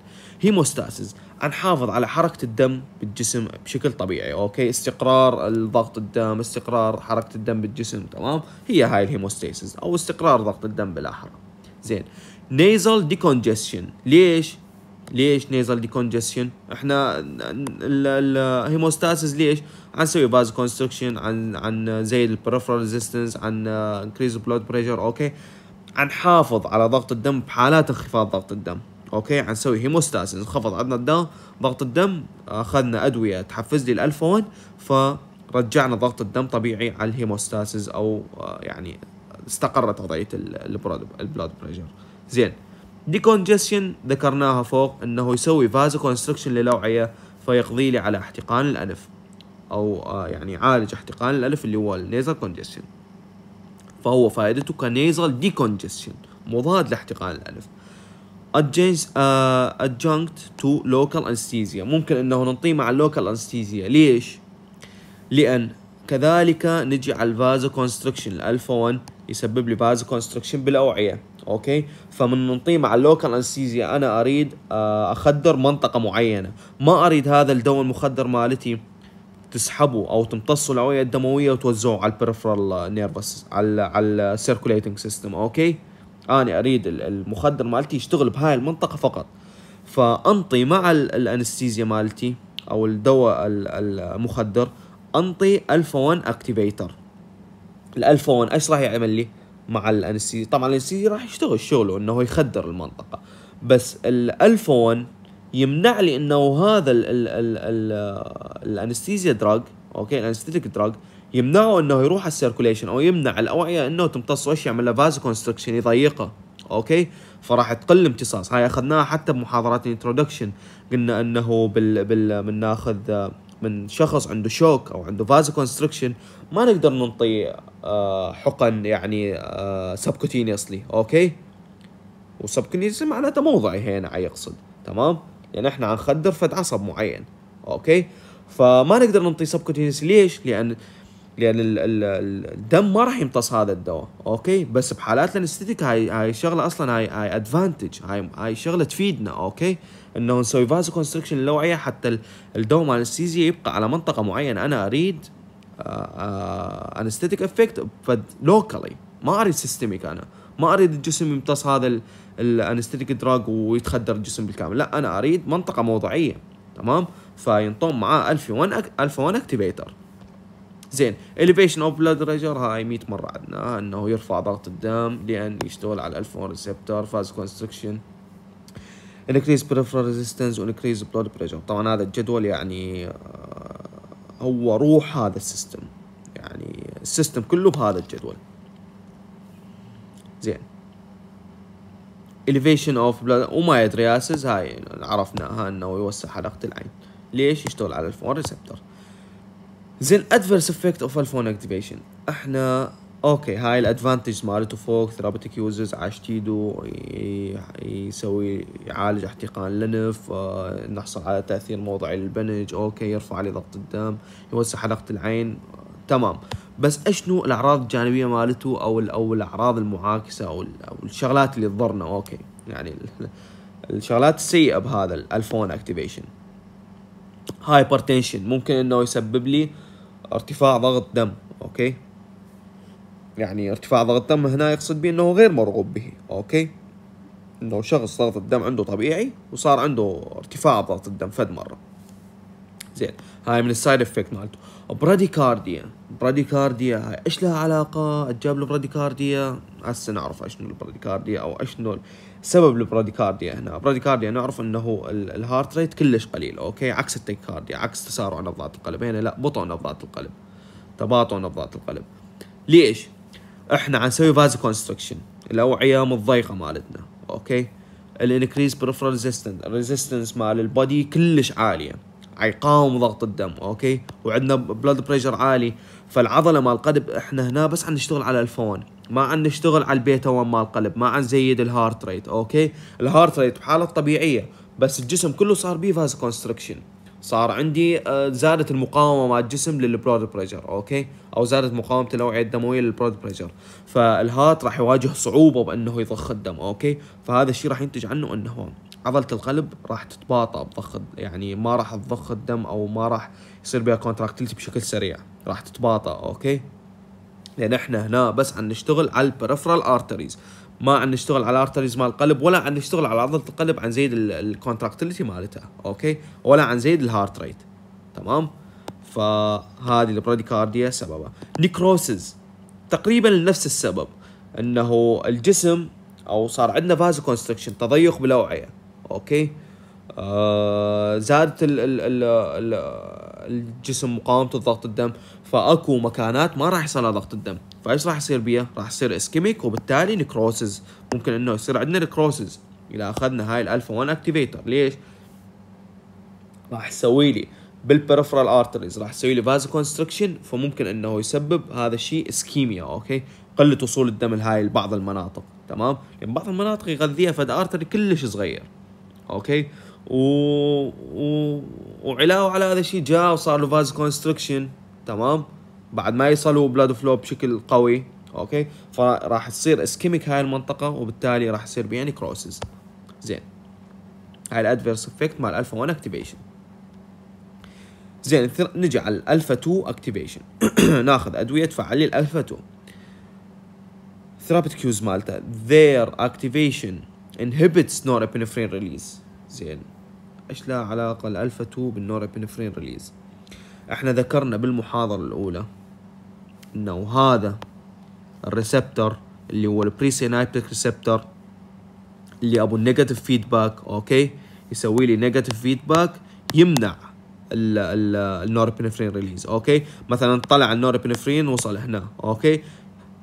hemostasis نحافظ على حركه الدم بالجسم بشكل طبيعي اوكي استقرار ضغط الدم استقرار حركه الدم بالجسم تمام هي هاي الهيموستاسيس او استقرار ضغط الدم بالاحرى زين nasal decongestion ليش ليش نيزل ديكونجستشن احنا الهيموستاسيس ليش عن سوي باز كونستركشن عن عن زي البريفرال ريزيستنس عن انكريز بلود بريشر اوكي عن حافظ على ضغط الدم بحالات انخفاض ضغط الدم اوكي عن سوي هيموستاسيس انخفض عندنا الدم ضغط الدم اخذنا ادويه تحفز لي الالفا 1 فرجعنا ضغط الدم طبيعي على الهيموستاسيس او آه، يعني استقرت وضعيه البلود بريشر زين ديكونجستيون ذكرناها فوق انه يسوي فازو كونستركشن للاوعيه فيقضي لي على احتقان الانف او آه، يعني يعالج احتقان الانف اللي هو النيزل كونجستيون فهو فائدته كنيزل ديكونجستيون مضاد لاحتقان الانف آه، adjunct to local anesthesia ممكن انه نعطيه مع اللوكال انستيزيا ليش؟ لان كذلك نجي على الفازو كونستركشن الالفا 1 يسبب لي فازو كونستركشن بالاوعيه اوكي فمن ننطيه مع اللوكال انستيزيا انا اريد آه، اخدر منطقه معينه ما اريد هذا الدواء المخدر مالتي تسحبه او تمتصوا العويه الدمويه وتوزعوه على البريفرال نيرفس على على السيركوليتنج سيستم اوكي انا اريد المخدر مالتي يشتغل بهاي المنطقه فقط فانطي مع الانستيزيا مالتي او الدواء المخدر انطي الفا 1 اكتيفيتر الالفا 1 ايش راح يعمل لي؟ مع الانستيزي طبعا الانستيزي راح يشتغل شغله انه يخدر المنطقه بس الالفا 1 يمنع لي انه هذا ال ال ال ال الانستيزيا دراج اوكي الانستيتيك دراج يمنعه انه يروح على السيركوليشن او يمنع الاوعيه انه تمتص وش يعمل له فازو كونستركشن يضيقه اوكي فراح تقل امتصاص هاي اخذناها حتى بمحاضرات الانترودكشن قلنا انه بال بال بناخذ من شخص عنده شوك او عنده فازو كونستركشن ما نقدر ننطي آه، حقن يعني سبكوتينيسلي آه، اوكي وسبكوتينيس معناته موضعي هنا يقصد تمام يعني احنا حنخدر فد عصب معين اوكي فما نقدر ننطي سبكوتينيس ليش لان لان الدم ما راح يمتص هذا الدواء اوكي بس بحالات الانستيتيك هاي هاي الشغله اصلا هاي هاي ادفانتج هاي هاي شغله تفيدنا اوكي انه نسوي فازو كونستركشن للاوعيه حتى الدوم انستيزيا يبقى على منطقه معينه انا اريد انستيتيك افكت لوكالي ما اريد سيستميك انا ما اريد الجسم يمتص هذا الانستيتيك دراج ويتخدر الجسم بالكامل لا انا اريد منطقه موضعيه تمام فينطون معاه الفا 1 الفا 1 اكتيفيتر زين اليفيشن اوف بلاد ريجر هاي 100 مره عندنا انه يرفع ضغط الدم لان يشتغل على الالفا 1 ريسبتور فاز كونستركشن increase peripheral resistance و increase blood pressure طبعا هذا الجدول يعني آه، هو روح هذا السيستم يعني السيستم كله بهذا الجدول زين elevation of blood وما يدرياسز هاي عرفناها انه يوسع حلقة العين ليش يشتغل على الفون ريسبتر زين adverse effect of الفون activation احنا اوكي هاي الادفانتج مالته فوق ثيرابيتيك يوزز عاش ايده يسوي يعالج احتقان لنف آه، نحصل على تاثير موضعي للبنج اوكي يرفع لي ضغط الدم يوسع حلقه العين تمام بس اشنو الاعراض الجانبيه مالته او او الاعراض المعاكسه او, أو الشغلات اللي تضرنا اوكي يعني الشغلات السيئه بهذا الفون اكتيفيشن هايبرتنشن ممكن انه يسبب لي ارتفاع ضغط دم اوكي يعني ارتفاع ضغط الدم هنا يقصد به انه غير مرغوب به اوكي انه شخص ضغط الدم عنده طبيعي وصار عنده ارتفاع ضغط الدم فد مره زين هاي من السايد افكت مالته براديكارديا براديكارديا هاي ايش لها علاقه اجاب له براديكارديا هسه نعرف ايش البراديكارديا او ايش سبب البراديكارديا هنا براديكارديا نعرف انه الهارت ريت كلش قليل اوكي عكس التيكارديا عكس تسارع نبضات القلب هنا لا بطء نبضات القلب تباطؤ نبضات القلب ليش احنا حنسوي فاز كونستركشن الاوعيه متضيقه مالتنا اوكي الانكريز بريفرال ريزيستنس الريزيستنس مال البودي كلش عاليه عيقاوم ضغط الدم اوكي وعندنا بلاد بريشر عالي فالعضله مال القلب احنا هنا بس عم نشتغل على الفون ما عم نشتغل على البيتا 1 مال القلب ما عم نزيد الهارت ريت اوكي الهارت ريت بحاله طبيعيه بس الجسم كله صار بيه فاز كونستركشن صار عندي آه، زادت المقاومه مال الجسم للبلود بريشر اوكي او زادت مقاومه الاوعيه الدمويه للبلود بريشر فالهارت راح يواجه صعوبه بانه يضخ الدم اوكي فهذا الشيء راح ينتج عنه انه عضله القلب راح تتباطا بضخ يعني ما راح تضخ الدم او ما راح يصير بها كونتراكتيلتي بشكل سريع راح تتباطا اوكي لان احنا هنا بس عم نشتغل على البريفرال ارتريز ما عم نشتغل على ارتريز مال القلب ولا عم نشتغل على عضله القلب عن زيد الكونتراكتيليتي مالتها اوكي ولا عن زيد الهارت ريت تمام فهذه البراديكارديا سببها نيكروسز تقريبا لنفس السبب انه الجسم او صار عندنا فازو كونستركشن تضيق بالاوعيه اوكي آه زادت الـ الـ الـ الـ الجسم مقاومه ضغط الدم فاكو مكانات ما راح يحصل ضغط الدم فايش راح يصير بيها راح يصير اسكيميك وبالتالي نكروسز ممكن انه يصير عندنا نكروسز اذا اخذنا هاي الالفا 1 اكتيفيتر ليش راح يسوي لي بالبريفرال ارتريز راح يسوي لي فازو كونستركشن فممكن انه يسبب هذا الشيء اسكيميا اوكي قله وصول الدم لهاي لبعض المناطق تمام لان بعض المناطق يغذيها فد ارتري كلش صغير اوكي و... و... وعلاوه على هذا الشيء جاء وصار له فاز كونستركشن تمام بعد ما يصلوا بلاد فلو بشكل قوي اوكي فراح تصير اسكيميك هاي المنطقه وبالتالي راح يصير بيعني كروسز زين هاي الادفيرس افكت مال الفا 1 اكتيفيشن زين نجي على الالفا 2 اكتيفيشن ناخذ ادويه تفعل لي الالفا 2 ثيرابيت كيوز مالته their activation inhibits norepinephrine release زين ايش لها علاقه الالفا 2 بالنورابينفرين ريليز احنا ذكرنا بالمحاضرة الأولى أنه هذا الريسبتر اللي هو البري البريسينابتيك ريسبتر اللي أبو النيجاتيف فيدباك أوكي يسوي لي نيجاتيف فيدباك يمنع النوربينفرين ريليز اوكي مثلا طلع النوربينفرين وصل هنا اوكي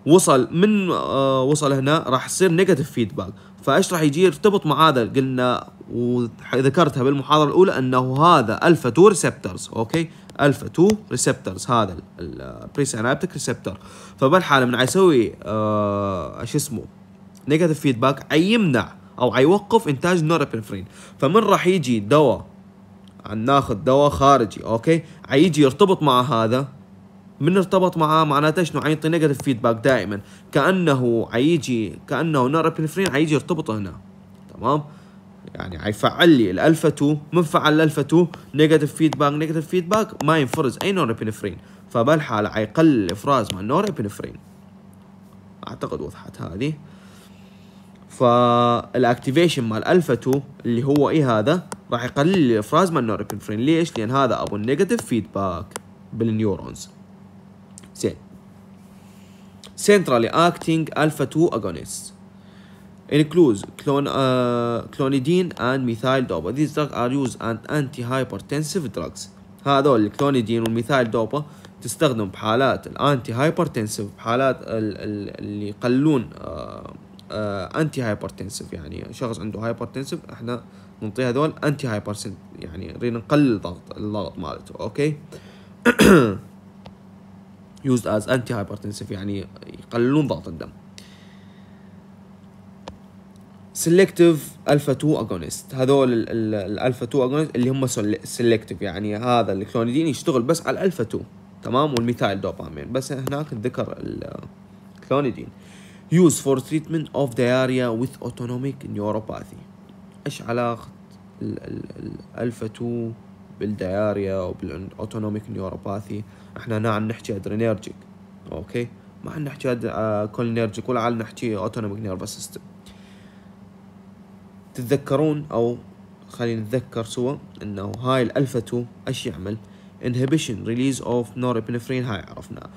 وصل من آه وصل هنا راح يصير نيجاتيف فيدباك فايش راح يجي يرتبط مع هذا قلنا وذكرتها بالمحاضره الاولى انه هذا الفا 2 ريسبتورز اوكي الفا 2 ريسبتورز هذا البري انابتيك ريسبتور فبالحاله من يسوي آه شو اسمه نيجاتيف فيدباك يمنع او حيوقف انتاج النورابينفرين فمن راح يجي دواء ناخذ دواء خارجي اوكي حيجي يرتبط مع هذا من ارتبط معاه معناته شنو حيعطي نيجاتيف فيدباك دائما كانه حيجي كانه نورابينفرين حيجي يرتبط هنا تمام يعني حيفعل لي الالفا 2 من فعل الالفا 2 نيجاتيف فيدباك نيجاتيف فيدباك ما ينفرز اي نورابينفرين فبالحاله حيقلل افراز مال النورابينفرين اعتقد وضحت هذه فالاكتيفيشن مال الفا 2 اللي هو ايه هذا راح يقلل الافراز مال نورابينفرين ليش؟ لان هذا ابو النيجاتيف فيدباك بالنيورونز زين سنترالي اكتنج الفا 2 اغونيست includes clon, uh, clonidine and methyl dopa these drugs are used as antihypertensive drugs هذول الكلونيدين والميثايل دوبا تستخدم بحالات الانتي هايبرتنسف بحالات اللي يقللون انتي هايبرتنسف يعني شخص عنده هايبرتنسف احنا نعطيه هذول انتي هايبرسنت يعني نريد نقلل الضغط الضغط مالته اوكي used as anti hypertensive يعني يقللون ضغط الدم سيلكتيف الفا 2 اجونست هذول الالفا 2 اجونست اللي هم سيلكتيف يعني هذا الكلونيدين يشتغل بس على الالفا 2 تمام والميثايل دوبامين بس هناك ذكر الكلونيدين يوز فور تريتمنت اوف دياريا وذ اوتونوميك نيوروباثي ايش علاقه الالفا 2 بالدياريا وبالاوتونوميك نيوروباثي احنا هنا عم نحكي ادرينيرجيك اوكي ما عم نحكي آه، كولينيرجيك ولا عم نحكي اوتونوميك نيرفس سيستم تتذكرون او خلينا نتذكر سوا انه هاي الالفا 2 ايش يعمل انهبيشن ريليز اوف norepinephrine هاي عرفنا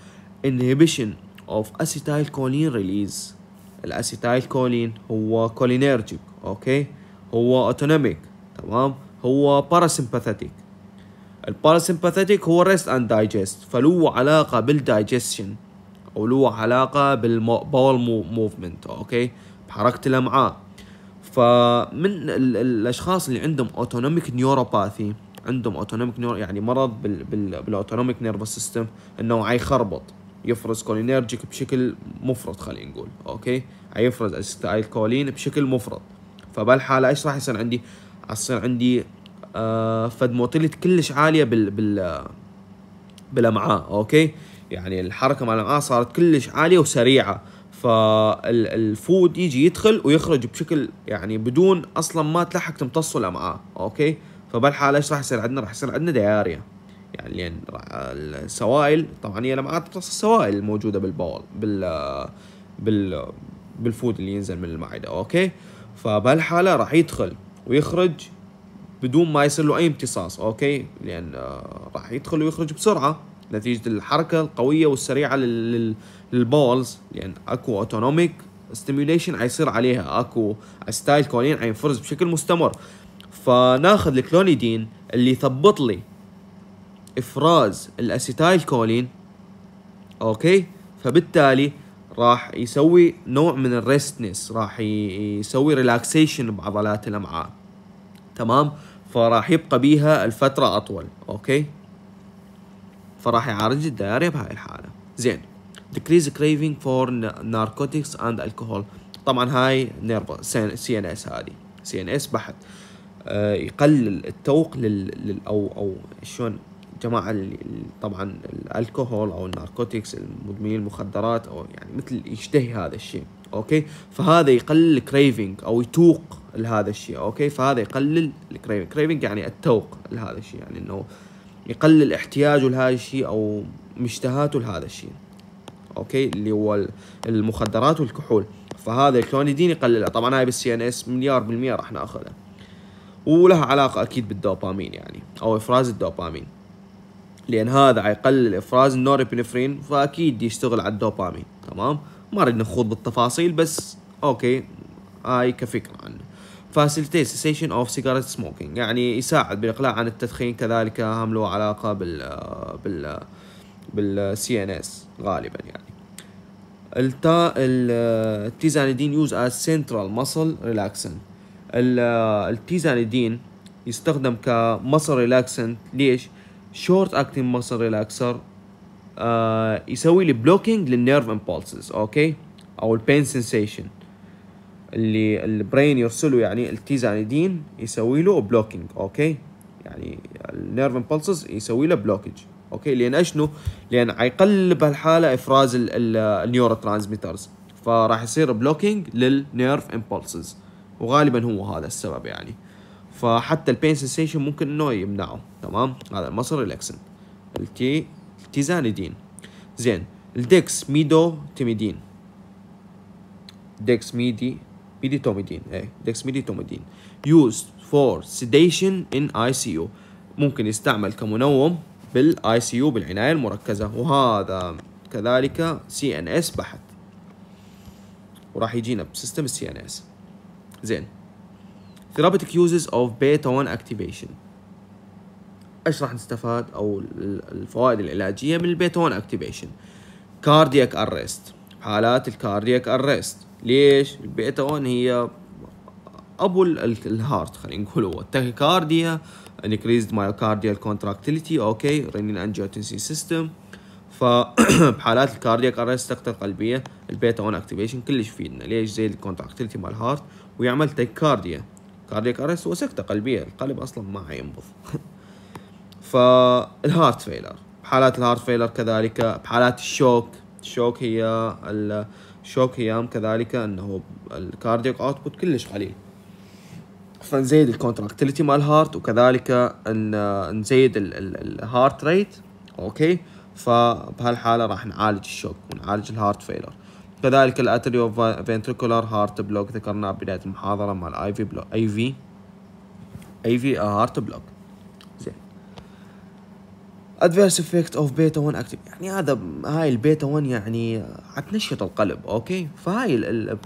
انهبيشن اوف اسيتايل كولين ريليز الاسيتايل كولين هو كولينيرجيك اوكي هو اوتونوميك تمام هو باراسمباثيتيك الباراسمباثيتيك هو ريست اند دايجست فلو علاقه بالدايجستشن او له علاقه بالبول موفمنت اوكي بحركه الامعاء فمن ال الاشخاص اللي عندهم اوتونوميك نيوروباثي عندهم اوتونوميك نيورو يعني مرض بالاوتونوميك نيرفس سيستم انه عيخربط يفرز كولينيرجيك بشكل مفرط خلينا نقول اوكي عيفرز كولين بشكل مفرط فبهالحاله ايش راح يصير عندي؟ يصير عندي آه فد موتيليتي كلش عاليه بال بال بالامعاء اوكي يعني الحركه مال الامعاء صارت كلش عاليه وسريعه فالفود يجي يدخل ويخرج بشكل يعني بدون اصلا ما تلحق تمتصه الامعاء اوكي فبالحاله ايش راح يصير عندنا راح يصير عندنا دياريا يعني لان السوائل طبعا هي الامعاء تمتص السوائل الموجوده بالبول بال بال بالفود اللي ينزل من المعده اوكي فبهالحاله راح يدخل ويخرج بدون ما يصير له اي امتصاص اوكي لان آه، راح يدخل ويخرج بسرعه نتيجة الحركة القوية والسريعة للبولز يعني اكو اوتونوميك ستيميوليشن حيصير عليها اكو ستايل كولين حينفرز بشكل مستمر فناخذ الكلونيدين اللي يثبط لي افراز الاسيتايل كولين اوكي فبالتالي راح يسوي نوع من الريستنس راح يسوي ريلاكسيشن بعضلات الامعاء تمام فراح يبقى بيها الفترة اطول اوكي فراح يعالج الدايريا بهاي الحالة زين decrease craving for narcotics and alcohol طبعا هاي نيرف سي ان اس هذه سي ان اس بحت آه، يقلل التوق لل, لل او او شلون جماعة طبعا الالكوهول او الناركوتكس المدمنين المخدرات او يعني مثل يشتهي هذا الشيء اوكي فهذا يقلل الكريفنج او يتوق لهذا الشيء اوكي فهذا يقلل الكريفنج كريفنج يعني التوق لهذا الشيء يعني انه يقلل احتياجه لهذا الشيء او مشتهاته لهذا الشيء اوكي اللي هو المخدرات والكحول فهذا الكلونيدين يقللها طبعا هاي بالسي ان اس مليار بالمية راح ناخذها ولها علاقة اكيد بالدوبامين يعني او افراز الدوبامين لان هذا حيقلل افراز النوربنفرين فاكيد يشتغل على الدوبامين تمام ما اريد نخوض بالتفاصيل بس اوكي هاي كفكرة عنه facilitates cessation اوف cigarette سموكينج يعني يساعد بالإقلاع عن التدخين كذلك هم له علاقة بال بال بالسي ان اس غالبا يعني التا التيزانيدين يوز از سنترال مسل ريلاكسن التيزانيدين يستخدم كمسل ريلاكسن ليش شورت اكتنج مسل ريلاكسر يسوي لي بلوكينج للنيرف امبولسز اوكي او البين سنسيشن اللي البرين يرسله يعني التيزانيدين يعني يسوي له بلوكينج اوكي يعني النيرف امبلسز يسوي له بلوكج اوكي لان اشنو؟ لان حيقلل بهالحاله افراز النيورو فراح يصير بلوكينج للنيرف امبلسز وغالبا هو هذا السبب يعني فحتى البين سنسيشن ممكن انه يمنعه تمام هذا المصر ريلاكسن التي التيزانيدين زين الدكس ميدو تيميدين دكس ميدي ميديتوميدين ايه ديكس فور used for sedation in ICU ممكن يستعمل كمنوم بالاي سي يو بالعنايه المركزه وهذا كذلك سي ان اس بحت وراح يجينا بسيستم السي ان اس زين therapeutic uses of beta 1 activation ايش راح نستفاد او الفوائد العلاجيه من البيتا 1 كاردياك cardiac حالات الكاردياك ارست ليش البيتا هي ابو الهارت خلينا نقول هو التاكيكارديا increased myocardial contractility اوكي رنين انجيوتنسين سيستم فبحالات الكاردياك ارست سكتة قلبية البيتا اون اكتيفيشن كلش يفيدنا ليش زي الكونتراكتيليتي مال الهارت ويعمل تايكارديا كاردياك ارست هو سكته قلبيه القلب اصلا ما حينبض فالهارت فيلر بحالات الهارت فيلر كذلك بحالات الشوك الشوك هي شوك هيام كذلك انه الكاردياك اوتبوت كلش قليل فنزيد الكونتراكتيليتي مال الهارت وكذلك ان نزيد الهارت ريت اوكي فبهالحاله راح نعالج الشوك ونعالج الهارت فيلر كذلك الاتريو فينتريكولار هارت بلوك ذكرناه بدايه المحاضره مال اي في بلوك اي في اي في هارت بلوك ادفيرس افكت اوف بيتا 1 active يعني هذا هاي البيتا 1 يعني حتنشط القلب اوكي فهاي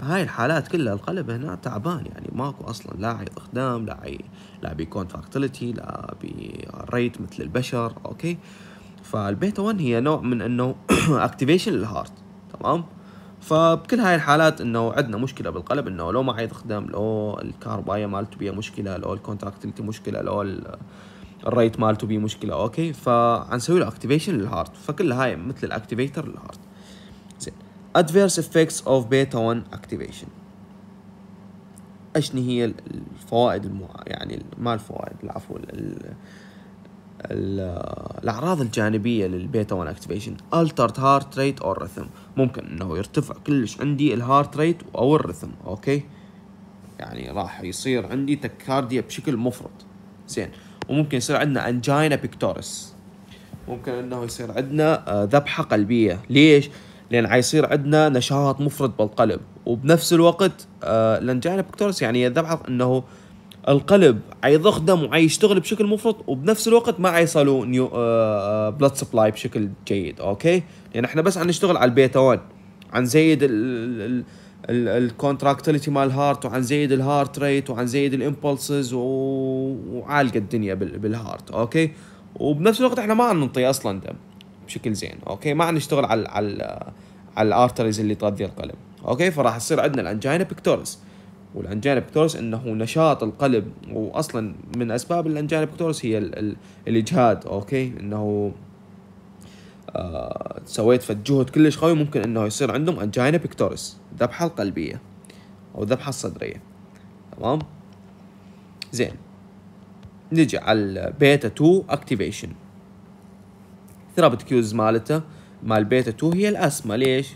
هاي الحالات كلها القلب هنا تعبان يعني ماكو اصلا لا استخدام لا عي لا بكونتراكتيليتي لا بريت مثل البشر اوكي فالبيتا 1 هي نوع من انه اكتيفيشن للهارت تمام فبكل هاي الحالات انه عندنا مشكله بالقلب انه لو ما عيض خدم لو الكاربايا مالته بيها مشكله لو الكونتراكتيليتي مشكله لو الريت مالته بيه مشكله اوكي فحنسوي له اكتيفيشن للهارت فكل هاي مثل الاكتيفيتر للهارت زين ادفيرس افكتس اوف بيتا 1 اكتيفيشن اشني هي الفوائد المو... يعني ما الفوائد العفو ال... ال... الاعراض الجانبيه للبيتا 1 اكتيفيشن altered heart rate او ريثم ممكن انه يرتفع كلش عندي الهارت ريت او الريثم اوكي يعني راح يصير عندي تكارديا بشكل مفرط زين وممكن يصير عندنا انجينا بيكتورس ممكن انه يصير عندنا آه، ذبحه قلبيه ليش لان حيصير عندنا نشاط مفرط بالقلب وبنفس الوقت آه، الانجينا بيكتورس يعني الذبحه انه القلب دم وحيشتغل بشكل مفرط وبنفس الوقت ما حيصلوا نيو بلاد آه، سبلاي بشكل جيد اوكي لان احنا بس عم نشتغل على البيتا 1 عن زيد ال الكونتراكتيليتي مال الهارت وعن زيد الهارت ريت وعن زيد الامبلسز وعالقه الدنيا بالهارت اوكي وبنفس الوقت احنا ما ننطي اصلا دم بشكل زين اوكي ما نشتغل على على على الارتريز اللي تغذي القلب اوكي فراح يصير عندنا الانجينا بيكتورس والانجينا بيكتورس انه نشاط القلب واصلا من اسباب الانجينا بيكتورس هي ال ال الاجهاد اوكي انه آه سويت فجهد كلش قوي ممكن انه يصير عندهم انجينا بيكتوريس ذبحه القلبيه او ذبحه الصدريه تمام زين نجي على البيتا 2 اكتيفيشن ثرابت كيوز مالته مال بيتا 2 هي الاسما ليش؟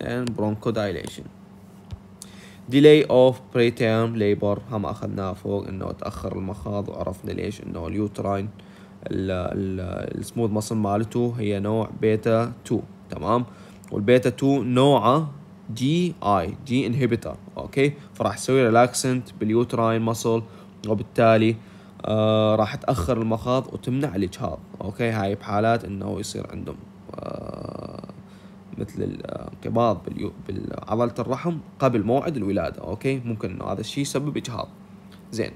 لان برونكو دايليشن ديلي اوف تيرم ليبر هم اخذناه فوق انه تاخر المخاض وعرفنا ليش انه اليوتراين السموث ماسل مالته هي نوع بيتا 2 تمام والبيتا 2 نوعه جي اي جي انهبيتر اوكي فراح تسوي ريلاكسنت باليوتراين ماسل وبالتالي آه راح تاخر المخاض وتمنع الاجهاض اوكي هاي بحالات انه يصير عندهم آه مثل الانقباض آه، بعضله الرحم قبل موعد الولاده اوكي ممكن انه هذا الشيء يسبب اجهاض زين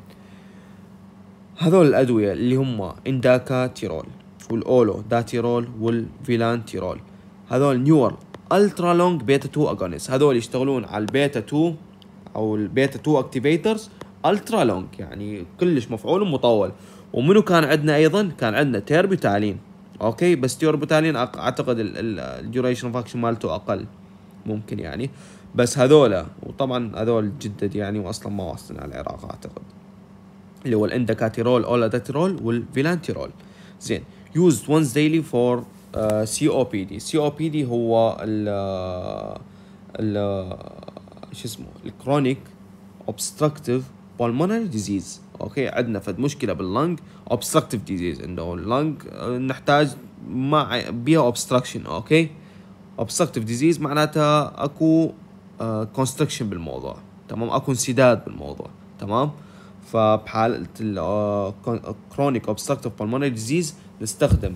هذول الأدوية اللي هم إنداكا تيرول والأولو داتيرول والفيلان تيرول هذول نيور الترا لونج بيتا 2 اغونيس هذول يشتغلون على البيتا 2 او البيتا 2 اكتيفيترز الترا لونج يعني كلش مفعول مطول ومنو كان عندنا ايضا كان عندنا تيربوتالين اوكي بس تيربوتالين اعتقد الديوريشن فاكشن مالته اقل ممكن يعني بس هذولا وطبعا هذول جدد يعني واصلا ما واصلين على العراق اعتقد اللي هو الاندكاتيرول اولاداتيرول والفيلانتيرول زين او بي دي سي او COPD COPD هو ال آه، ال آه، شو اسمه الكرونيك obstructive pulmonary disease اوكي عندنا فد مشكله باللنج obstructive disease انه اللنج آه، نحتاج ما بيها obstruction اوكي obstructive disease معناتها اكو uh, constriction بالموضوع تمام اكو انسداد بالموضوع تمام فبحالة الكرونيك اوبستركتيف بالمونري ديزيز نستخدم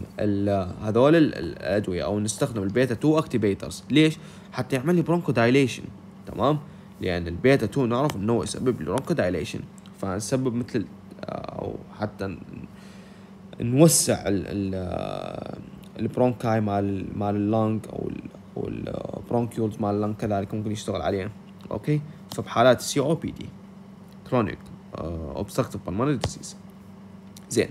هذول الادويه او نستخدم البيتا 2 اكتيفيترز ليش حتى يعمل لي برونكو دايليشن تمام لان البيتا 2 نعرف انه يسبب لي برونكو دايليشن فنسبب مثل آه، او حتى نوسع ال آه، البرونكاي مال مال اللنج او والبرونكيولز آه، مال اللنج كذلك ممكن يشتغل عليه اوكي فبحالات سي او بي دي كرونيك آه، obstructive pulmonary disease زين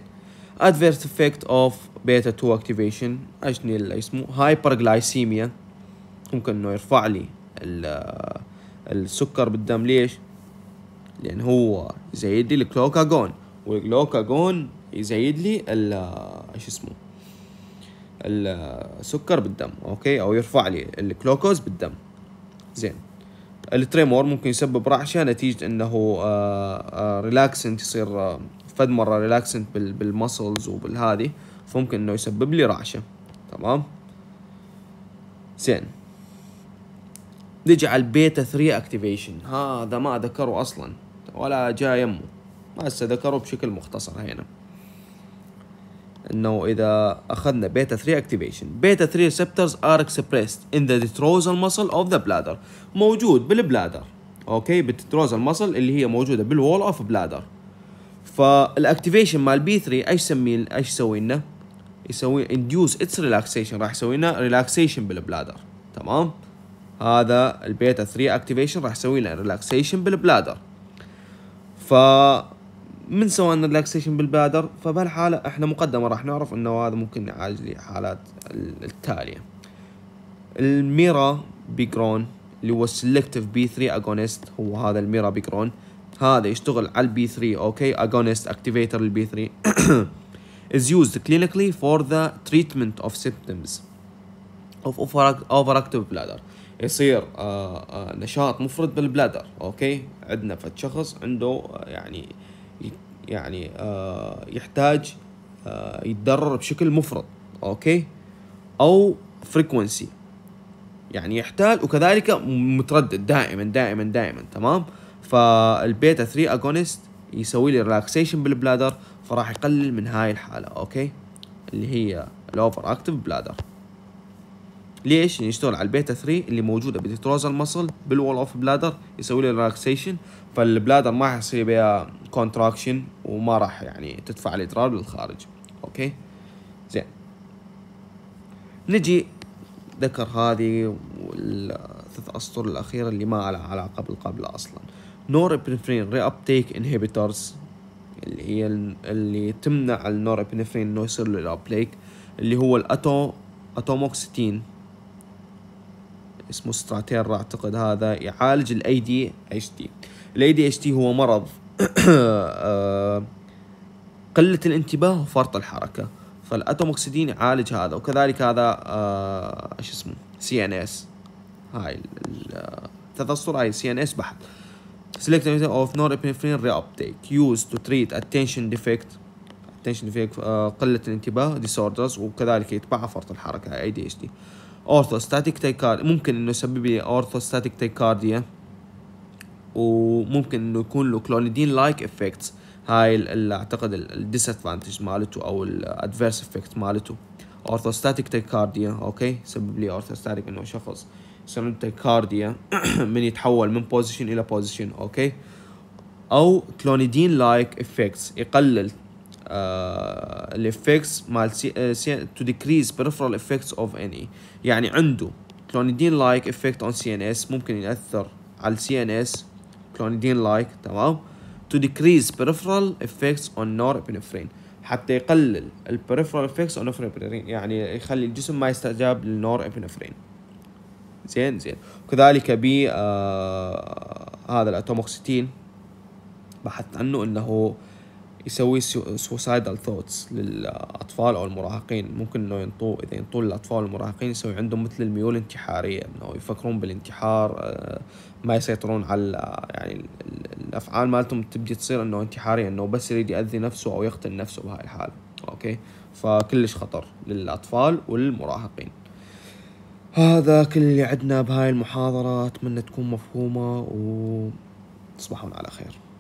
adverse effect of beta 2 activation اشني اللي اسمه hyperglycemia ممكن انه يرفع لي آه، السكر بالدم ليش لان هو يزيد لي الكلوكاجون والكلوكاجون يزيد لي ال ايش آه، اسمه السكر بالدم اوكي او يرفع لي الكلوكوز بالدم زين التريمور ممكن يسبب رعشه نتيجه انه ريلاكسنت آه، آه، يصير آه، فد مره ريلاكسنت بالمسلز وبالهذه فممكن انه يسبب لي رعشه تمام زين نجي على البيتا 3 اكتيفيشن هذا ما ذكره اصلا ولا جاي يمه هسه ذكره بشكل مختصر هنا انه اذا اخذنا بيتا 3 اكتيفيشن بيتا 3 ريسبتورز ار اكسبريست ان ذا ديتروزال مسل اوف ذا بلادر موجود بالبلادر اوكي بالتتروزال مسل اللي هي موجوده بالوول اوف بلادر فالاكتيفيشن مال بي 3 ايش يسمي ايش يسوي لنا؟ يسوي انديوس اتس ريلاكسيشن راح يسوي لنا ريلاكسيشن بالبلادر تمام هذا البيتا 3 اكتيفيشن راح يسوي لنا ريلاكسيشن بالبلادر ف من سواء الريلاكسيشن بالبادر فبهالحالة احنا مقدما راح نعرف انه هذا ممكن يعالج لي حالات التالية الميرا بيجرون اللي هو سلكتيف بي 3 اجونست هو هذا الميرا بيجرون هذا يشتغل على البي 3 اوكي اجونست اكتيفيتر للبي 3 is used clinically for the treatment of symptoms of overactive bladder يصير آآ آه، آآ آه، نشاط مفرط بالبلادر اوكي عندنا فد شخص عنده آه، يعني يعني آه، يحتاج آه، يتضرر بشكل مفرط اوكي او فريكونسي يعني يحتال وكذلك متردد دائما دائما دائما تمام فالبيتا 3 اجونست يسوي لي ريلاكسيشن بالبلادر فراح يقلل من هاي الحاله اوكي اللي هي الاوفر اكتف بلادر ليش؟ نشتغل على البيتا 3 اللي موجوده بتترازل المصل بالوول اوف بلادر يسوي لي ريلاكسيشن فالبلادر ما حيصير بها كونتراكشن وما راح يعني تدفع الاضرار للخارج اوكي زين نجي ذكر هذه والثلاث اسطر الاخيره اللي ما لها علاقه بالقبله اصلا ابنفرين ري ابتيك انهبيتورز اللي هي اللي تمنع ابنفرين انه يصير له اللي هو الاتو اتوموكسيتين اسمه ستراتيرا اعتقد هذا يعالج الاي دي اتش دي الاي دي اتش دي هو مرض آه، قلة الانتباه وفرط الحركة فالاتوموكسيدين يعالج هذا وكذلك هذا آه، ايش اسمه سي ان اس هاي التذصر آه، هاي سي ان اس بحت select اوف of norepinephrine reuptake used to treat attention defect ديفكت اتنشن ديفكت قلة الانتباه disorders وكذلك يتبعها فرط الحركة ADHD اورثوستاتيك تايكارديا ممكن انه يسبب لي اورثوستاتيك تايكارديا وممكن انه يكون له كلونيدين لايك افكتس هاي اعتقد الديسادفانتج مالته او الادفيرس افكت مالته اورثوستاتيك تايكارديا اوكي سبب لي اورثوستاتيك انه شخص عنده تايكارديا من يتحول من بوزيشن الى بوزيشن اوكي او كلونيدين لايك افكتس يقلل آه، الافكتس مال سي تو ديكريز بريفرال افكتس اوف ان اي يعني عنده كلونيدين لايك افكت اون سي ان اس ممكن ياثر على السي ان اس كلونيدين لايك تمام تو ديكريز بريفرال افكتس اون نور نورابينفرين حتى يقلل البريفرال افكتس اون نورابينفرين يعني يخلي الجسم ما يستجاب للنور للنورابينفرين زين زين وكذلك ب آه هذا الاتوموكسيتين بحثت عنه انه يسوي سوسايدال ثوتس للاطفال او المراهقين ممكن انه ينطوا اذا ينطوا للاطفال والمراهقين يسوي عندهم مثل الميول الانتحاريه انه يفكرون بالانتحار آه، ما يسيطرون على يعني الافعال مالتهم تبدي تصير انه انتحاريه انه بس يريد ياذي نفسه او يقتل نفسه بهاي الحاله اوكي فكلش خطر للاطفال والمراهقين هذا كل اللي عندنا بهاي المحاضرة أتمنى تكون مفهومة وتصبحون على خير